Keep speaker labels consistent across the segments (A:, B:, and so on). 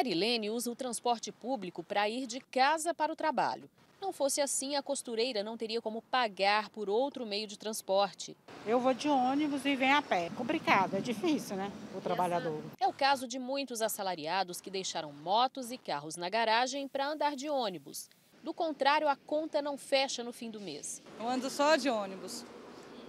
A: Marilene usa o transporte público para ir de casa para o trabalho. Não fosse assim, a costureira não teria como pagar por outro meio de transporte. Eu vou de ônibus e venho a pé. É complicado, é difícil, né? O trabalhador. É o caso de muitos assalariados que deixaram motos e carros na garagem para andar de ônibus. Do contrário, a conta não fecha no fim do mês. Eu ando só de ônibus,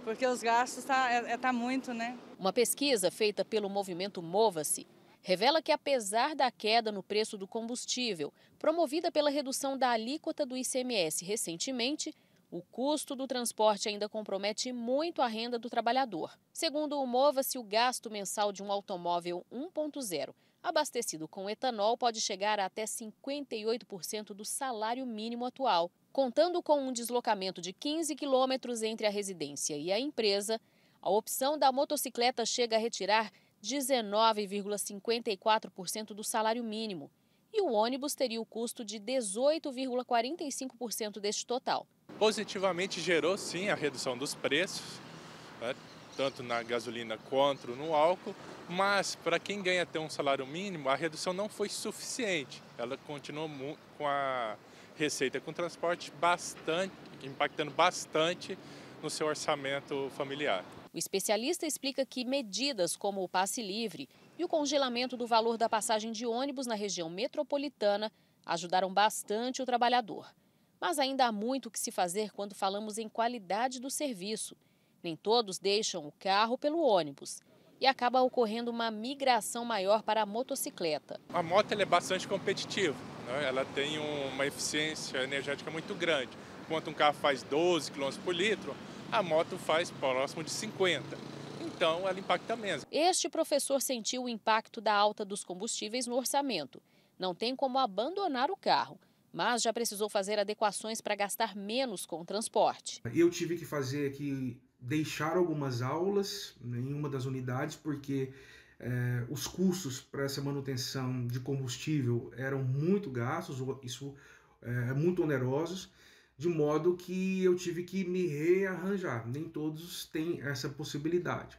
A: porque os gastos tá, é, é tá muito, né? Uma pesquisa feita pelo movimento Mova-se revela que, apesar da queda no preço do combustível, promovida pela redução da alíquota do ICMS recentemente, o custo do transporte ainda compromete muito a renda do trabalhador. Segundo o Mova-se, o gasto mensal de um automóvel 1.0 abastecido com etanol pode chegar a até 58% do salário mínimo atual. Contando com um deslocamento de 15 quilômetros entre a residência e a empresa, a opção da motocicleta chega a retirar 19,54% do salário mínimo, e o ônibus teria o custo de 18,45% deste total.
B: Positivamente gerou sim a redução dos preços, né, tanto na gasolina quanto no álcool, mas para quem ganha até um salário mínimo, a redução não foi suficiente. Ela continuou com a receita com transporte bastante, impactando bastante no seu orçamento familiar.
A: O especialista explica que medidas como o passe livre e o congelamento do valor da passagem de ônibus na região metropolitana ajudaram bastante o trabalhador. Mas ainda há muito que se fazer quando falamos em qualidade do serviço. Nem todos deixam o carro pelo ônibus e acaba ocorrendo uma migração maior para a motocicleta.
B: A moto é bastante competitiva, né? ela tem uma eficiência energética muito grande. Enquanto um carro faz 12 km por litro, a moto faz próximo de 50. Então, ela impacta menos.
A: Este professor sentiu o impacto da alta dos combustíveis no orçamento. Não tem como abandonar o carro, mas já precisou fazer adequações para gastar menos com o transporte.
C: Eu tive que fazer aqui, deixar algumas aulas em uma das unidades, porque eh, os custos para essa manutenção de combustível eram muito gastos, isso é muito onerosos de modo que eu tive que me rearranjar. Nem todos têm essa possibilidade.